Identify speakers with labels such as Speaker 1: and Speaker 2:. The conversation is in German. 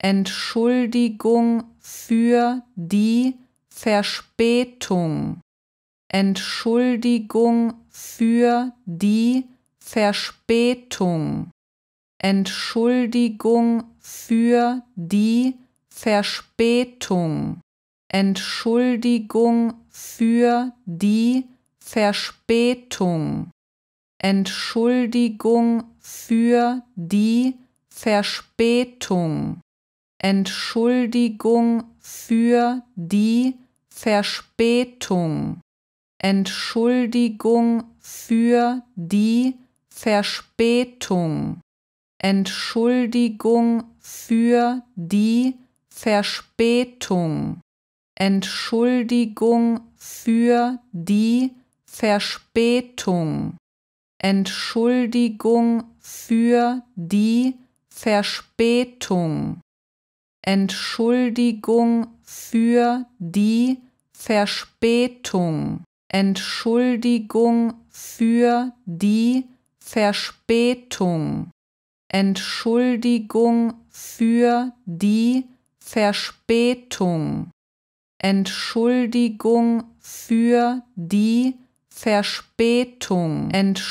Speaker 1: Entschuldigung für die Verspätung. Entschuldigung für die Verspätung. Entschuldigung für die Verspätung. Entschuldigung für die Verspätung. Entschuldigung für die Verspätung. Entschuldigung für die Verspätung. Entschuldigung für die Verspätung. Entschuldigung für die Verspätung. Entschuldigung für die Verspätung. Entschuldigung für die Verspätung. Entschuldigung für die Verspätung. Entschuldigung für die Verspätung. Entschuldigung für die Verspätung. Entschuldigung für die Verspätung. Entschuldigung